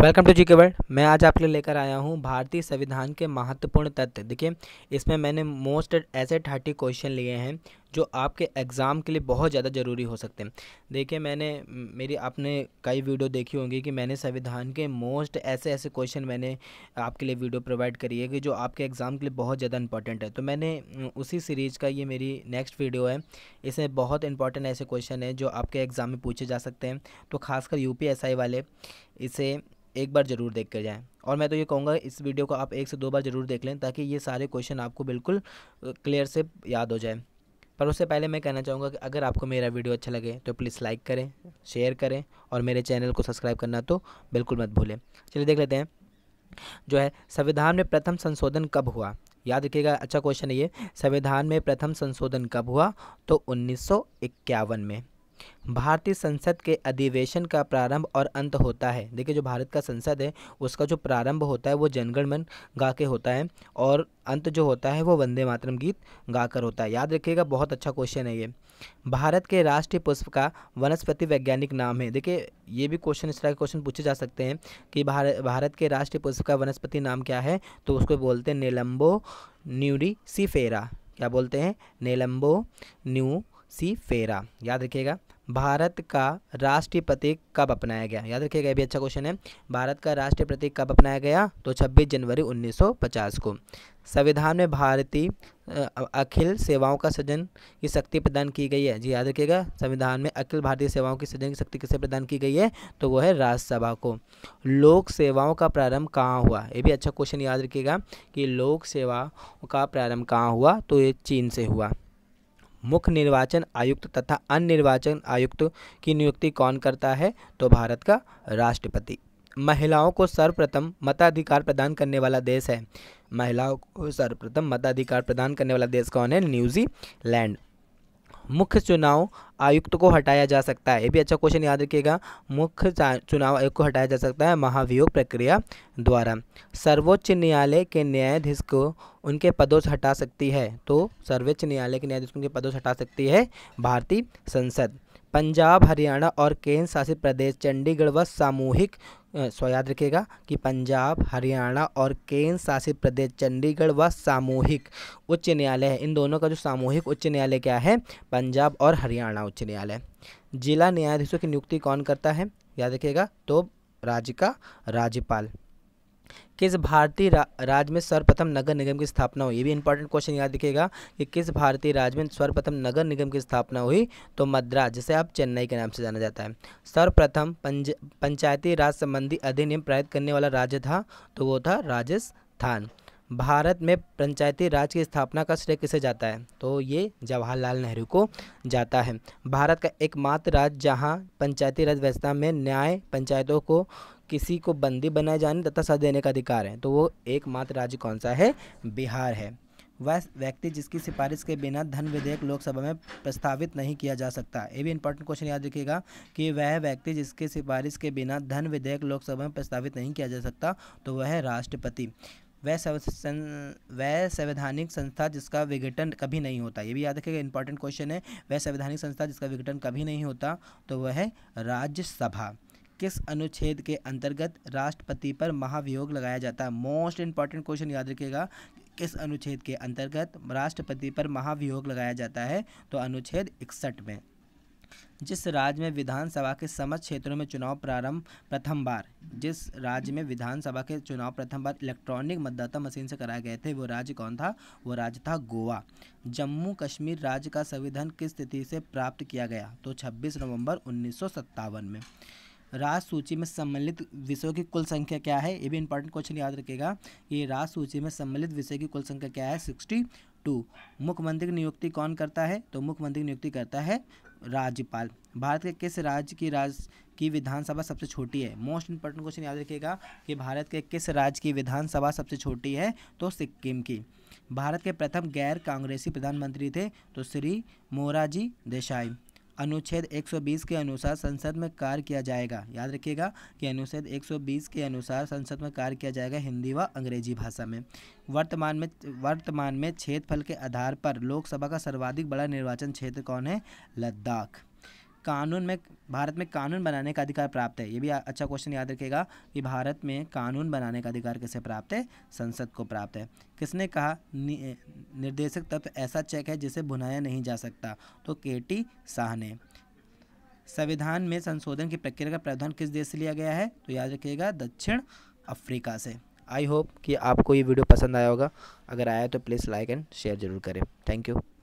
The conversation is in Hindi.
वेलकम टू के वर्ल्ड मैं आज आपके लिए लेकर आया हूँ भारतीय संविधान के महत्वपूर्ण तत्व देखिए इसमें मैंने मोस्ट ऐसे थर्टी क्वेश्चन लिए हैं जो आपके एग्ज़ाम के लिए बहुत ज़्यादा ज़रूरी हो सकते हैं देखिए मैंने मेरी आपने कई वीडियो देखी होंगी कि मैंने संविधान के मोस्ट ऐसे ऐसे क्वेश्चन मैंने आपके लिए वीडियो प्रोवाइड करी है कि जो आपके एग्ज़ाम के लिए बहुत ज़्यादा इंपॉर्टेंट है तो मैंने उसी सीरीज़ का ये मेरी नेक्स्ट वीडियो है इसमें बहुत इंपॉर्टेंट ऐसे क्वेश्चन है जो आपके एग्ज़ाम में पूछे जा सकते हैं तो खासकर यू वाले इसे एक बार ज़रूर देख कर जाएँ और मैं तो ये कहूँगा इस वीडियो को आप एक से दो बार ज़रूर देख लें ताकि ये सारे क्वेश्चन आपको बिल्कुल क्लियर से याद हो जाए पर उससे पहले मैं कहना चाहूँगा कि अगर आपको मेरा वीडियो अच्छा लगे तो प्लीज़ लाइक करें शेयर करें और मेरे चैनल को सब्सक्राइब करना तो बिल्कुल मत भूलें चलिए देख लेते हैं जो है संविधान में प्रथम संशोधन कब हुआ याद रखिएगा अच्छा क्वेश्चन है ये संविधान में प्रथम संशोधन कब हुआ तो उन्नीस में भारतीय संसद के अधिवेशन का प्रारंभ और अंत होता है देखिए जो भारत का संसद है उसका जो प्रारंभ होता है वो जनगणमन गा के होता है और अंत जो होता है वो वंदे मातरम गीत गाकर होता है याद रखिएगा बहुत अच्छा क्वेश्चन है ये भारत के राष्ट्रीय पुष्प का वनस्पति वैज्ञानिक नाम है देखिए ये भी क्वेश्चन इस तरह के क्वेश्चन पूछे जा सकते हैं कि भारत भारत के राष्ट्रीय पुष्प का वनस्पति नाम क्या है तो उसको बोलते हैं नेलम्बो सीफेरा क्या बोलते हैं नेलम्बो न्यू सी फेरा याद रखिएगा भारत का राष्ट्रीय प्रतीक कब अपनाया गया याद रखिएगा भी अच्छा क्वेश्चन है भारत का राष्ट्रीय प्रतीक कब अपनाया गया तो 26 जनवरी 1950 को संविधान में भारतीय अखिल सेवाओं का सृजन की शक्ति प्रदान की गई है जी याद रखिएगा संविधान में अखिल भारतीय सेवाओं की सृजन की शक्ति किसे प्रदान की गई है तो वो है राज्यसभा को लोक सेवाओं का प्रारंभ कहाँ हुआ ये भी अच्छा क्वेश्चन याद रखिएगा कि लोक सेवा का प्रारंभ कहाँ हुआ तो ये चीन से हुआ मुख्य निर्वाचन आयुक्त तथा अन्य निर्वाचन आयुक्त की नियुक्ति कौन करता है तो भारत का राष्ट्रपति महिलाओं को सर्वप्रथम मताधिकार प्रदान करने वाला देश है महिलाओं को सर्वप्रथम मताधिकार प्रदान करने वाला देश कौन है न्यूजीलैंड मुख्य चुनाव आयुक्त को हटाया जा सकता है ये भी अच्छा क्वेश्चन याद रखिएगा मुख्य चुनाव आयुक्त को हटाया जा सकता है महाभियोग प्रक्रिया द्वारा सर्वोच्च न्यायालय के न्यायाधीश को उनके पदों से हटा सकती है तो सर्वोच्च न्यायालय के न्यायाधीश को उनके पदों से हटा सकती है भारतीय संसद पंजाब हरियाणा और केंद्र शासित प्रदेश चंडीगढ़ व सामूहिक सो याद रखिएगा कि पंजाब हरियाणा और केंद्र शासित प्रदेश चंडीगढ़ व सामूहिक उच्च न्यायालय है इन दोनों का जो सामूहिक उच्च न्यायालय क्या है पंजाब और हरियाणा उच्च न्यायालय जिला न्यायाधीशों की नियुक्ति कौन करता है याद रखिएगा तो राज्य का राज्यपाल किस भारतीय रा, राज्य में सर्वप्रथम नगर निगम की स्थापना हुई ये भी इंपॉर्टेंट क्वेश्चन याद दिखेगा कि किस भारतीय राज्य में सर्वप्रथम नगर निगम की स्थापना हुई तो मद्रास जिसे अब चेन्नई के नाम से जाना जाता है सर्वप्रथम पंच, पंचायती राज संबंधी अधिनियम प्रायित करने वाला राज्य था तो वो था राजस्थान भारत में पंचायती राज की स्थापना का श्रेय किसे जाता है तो ये जवाहरलाल नेहरू को जाता है भारत का एकमात्र राज्य जहाँ पंचायती राज व्यवस्था में न्याय पंचायतों को किसी को बंदी बनाए जाने तथा सजा देने का अधिकार है तो वो एकमात्र राज्य कौन सा है बिहार है वह व्यक्ति जिसकी सिफारिश के बिना धन विधेयक लोकसभा में प्रस्तावित नहीं किया जा सकता ये भी इंपॉर्टेंट क्वेश्चन याद रखिएगा कि वह व्यक्ति जिसकी सिफारिश के बिना धन विधेयक लोकसभा में प्रस्तावित नहीं किया जा सकता तो वह राष्ट्रपति वह सं वह संवैधानिक संस्था जिसका विघटन कभी नहीं होता ये भी याद रखेगा इंपॉर्टेंट क्वेश्चन है वह संवैधानिक संस्था जिसका विघटन कभी नहीं होता तो वह है राज्यसभा किस अनुच्छेद के अंतर्गत राष्ट्रपति पर महाभियोग लगाया जाता है मोस्ट इंपॉर्टेंट क्वेश्चन याद रखिएगा किस अनुच्छेद के अंतर्गत राष्ट्रपति पर महाभियोग लगाया जाता है तो अनुच्छेद इकसठ में जिस राज्य में विधानसभा के समस्त क्षेत्रों में चुनाव प्रारंभ प्रथम बार जिस राज्य में विधानसभा के चुनाव प्रथम बार इलेक्ट्रॉनिक मतदाता मशीन से कराए गए थे वो राज्य कौन था वो राज्य था गोवा जम्मू कश्मीर राज्य का संविधान किस तिथि से प्राप्त किया गया तो 26 नवंबर उन्नीस में राज सूची में सम्मिलित विषयों की कुल संख्या क्या है ये भी इंपॉर्टेंट क्वेश्चन याद रखेगा ये राज सूची में सम्मिलित विषय की कुल संख्या क्या है सिक्सटी टू मुख्यमंत्री की नियुक्ति कौन करता है तो मुख्यमंत्री की नियुक्ति करता है राज्यपाल भारत के किस राज्य की राज की विधानसभा सबसे छोटी है मोस्ट इंपॉर्टेंट क्वेश्चन याद रखिएगा कि भारत के किस राज्य की विधानसभा सबसे छोटी है तो सिक्किम की भारत के प्रथम गैर कांग्रेसी प्रधानमंत्री थे तो श्री मोराजी देसाई अनुच्छेद 120 के अनुसार संसद में कार्य किया जाएगा याद रखिएगा कि अनुच्छेद 120 के अनुसार संसद में कार्य किया जाएगा हिंदी व अंग्रेजी भाषा में वर्तमान में वर्तमान में क्षेत्रफल के आधार पर लोकसभा का सर्वाधिक बड़ा निर्वाचन क्षेत्र कौन है लद्दाख कानून में भारत में कानून बनाने का अधिकार प्राप्त है ये भी अच्छा क्वेश्चन याद रखेगा कि भारत में कानून बनाने का अधिकार किसे प्राप्त है संसद को प्राप्त है किसने कहा निर्देशक तत्व ऐसा चेक है जिसे भुनाया नहीं जा सकता तो के टी शाह ने संविधान में संशोधन की प्रक्रिया का प्रावधान किस देश से लिया गया है तो याद रखिएगा दक्षिण अफ्रीका से आई होप कि आपको ये वीडियो पसंद आया होगा अगर आया तो प्लीज़ लाइक एंड शेयर ज़रूर करें थैंक यू